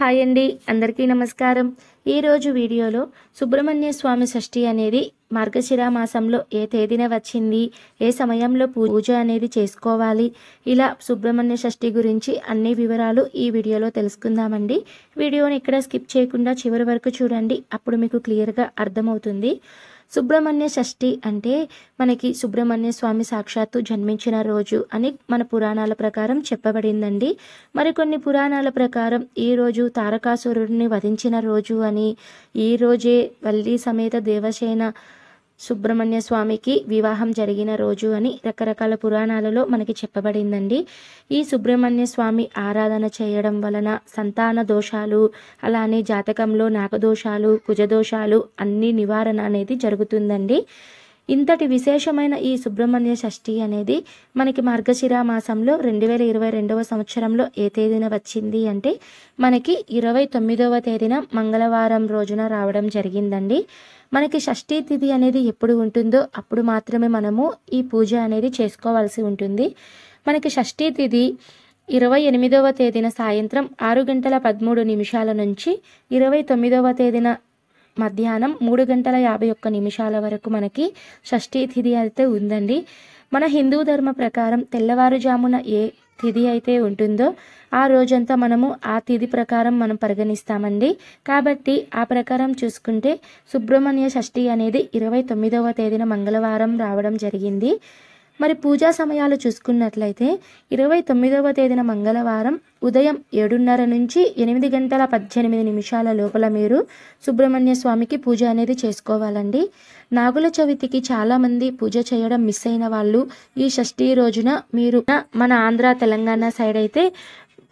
hi అండి అందరికీ నమస్కారం ఈరోజు వీడియోలో సుబ్రహ్మణ్య స్వామి షష్ఠి అనేది మార్గశిర మాసంలో ఏ తేదీన వచ్చింది ఏ సమయంలో పూజ అనేది చేసుకోవాలి ఇలా సుబ్రహ్మణ్య షష్ఠి గురించి అన్ని వివరాలు ఈ వీడియోలో తెలుసుకుందామండి వీడియోని ఇక్కడ స్కిప్ చేయకుండా చివరి వరకు చూడండి అప్పుడు మీకు క్లియర్గా అర్థమవుతుంది సుబ్రహ్మణ్య షష్ఠి అంటే మనకి సుబ్రహ్మణ్య స్వామి సాక్షాత్తు జన్మించిన రోజు అని మన పురాణాల ప్రకారం చెప్పబడిందండి మరికొన్ని పురాణాల ప్రకారం ఈరోజు తారకాసురుడిని వధించిన రోజు అని ఈ రోజే వల్లి సమేత దేవసేన సుబ్రహ్మణ్య స్వామికి వివాహం జరిగిన రోజు అని రకరకాల పురాణాలలో మనకి చెప్పబడిందండి ఈ సుబ్రహ్మణ్య స్వామి ఆరాధన చేయడం వలన సంతాన దోషాలు అలానే జాతకంలో నాగదోషాలు కుజదోషాలు అన్ని నివారణ అనేది జరుగుతుందండి ఇంతటి విశేషమైన ఈ సుబ్రహ్మణ్య షష్ఠి అనేది మనకి మార్గశిర మాసంలో రెండు వేల ఇరవై రెండవ సంవత్సరంలో ఏ తేదీన వచ్చింది అంటే మనకి ఇరవై తొమ్మిదవ తేదీన మంగళవారం రోజున రావడం జరిగిందండి మనకి షష్ఠి తిథి అనేది ఎప్పుడు ఉంటుందో అప్పుడు మాత్రమే మనము ఈ పూజ అనేది చేసుకోవాల్సి ఉంటుంది మనకి షష్ఠి తిథి ఇరవై ఎనిమిదవ తేదీన సాయంత్రం ఆరు గంటల పదమూడు నిమిషాల నుంచి ఇరవై తొమ్మిదవ తేదీన మధ్యాహ్నం మూడు గంటల యాభై ఒక్క నిమిషాల వరకు మనకి షష్ఠీ తిథి అయితే ఉందండి మన హిందూ ధర్మ ప్రకారం తెల్లవారుజామున ఏ తిథి అయితే ఉంటుందో ఆ రోజంతా మనము ఆ తిథి ప్రకారం మనం పరిగణిస్తామండి కాబట్టి ఆ ప్రకారం చూసుకుంటే సుబ్రహ్మణ్య షష్ఠి అనేది ఇరవై తొమ్మిదవ తేదీన మంగళవారం రావడం జరిగింది మరి పూజా సమయాలు చూసుకున్నట్లయితే ఇరవై తొమ్మిదవ తేదీన మంగళవారం ఉదయం ఏడున్నర నుంచి ఎనిమిది గంటల పద్దెనిమిది నిమిషాల లోపల మీరు సుబ్రహ్మణ్య స్వామికి పూజ అనేది చేసుకోవాలండి నాగుల చవితికి చాలామంది పూజ చేయడం మిస్ అయిన వాళ్ళు ఈ షష్ఠీ రోజున మీరు మన ఆంధ్ర తెలంగాణ సైడ్ అయితే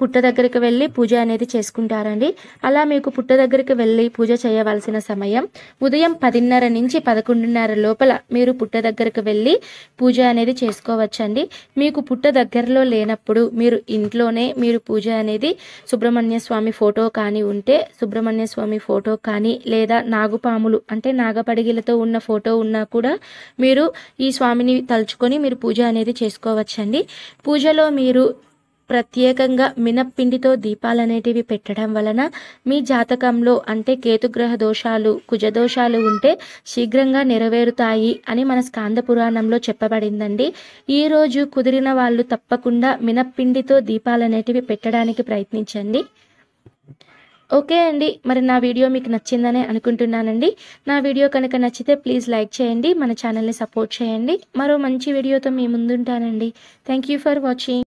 పుట్ట దగ్గరికి వెళ్ళి పూజ అనేది చేసుకుంటారండి అలా మీకు పుట్ట దగ్గరికి వెళ్ళి పూజ చేయవలసిన సమయం ఉదయం పదిన్నర నుంచి పదకొండున్నర లోపల మీరు పుట్ట దగ్గరికి వెళ్ళి పూజ అనేది చేసుకోవచ్చండి మీకు పుట్ట దగ్గరలో లేనప్పుడు మీరు ఇంట్లోనే మీరు పూజ అనేది సుబ్రహ్మణ్య స్వామి ఫోటో కానీ ఉంటే సుబ్రహ్మణ్య స్వామి ఫోటో కానీ లేదా నాగుపాములు అంటే నాగపడిగిలతో ఉన్న ఫోటో ఉన్నా కూడా మీరు ఈ స్వామిని తలుచుకొని మీరు పూజ అనేది చేసుకోవచ్చండి పూజలో మీరు ప్రత్యేకంగా మినప్పిండితో దీపాలనేటివి పెట్టడం వలన మీ జాతకంలో అంటే కేతుగ్రహ దోషాలు కుజదోషాలు ఉంటే శీఘ్రంగా నెరవేరుతాయి అని మన స్కాంద పురాణంలో చెప్పబడిందండి ఈరోజు కుదిరిన వాళ్ళు తప్పకుండా మినప్పిండితో దీపాలనేటివి పెట్టడానికి ప్రయత్నించండి ఓకే అండి మరి నా వీడియో మీకు నచ్చిందని అనుకుంటున్నానండి నా వీడియో కనుక నచ్చితే ప్లీజ్ లైక్ చేయండి మన ఛానల్ని సపోర్ట్ చేయండి మరో మంచి వీడియోతో మీ ముందుంటానండి థ్యాంక్ ఫర్ వాచింగ్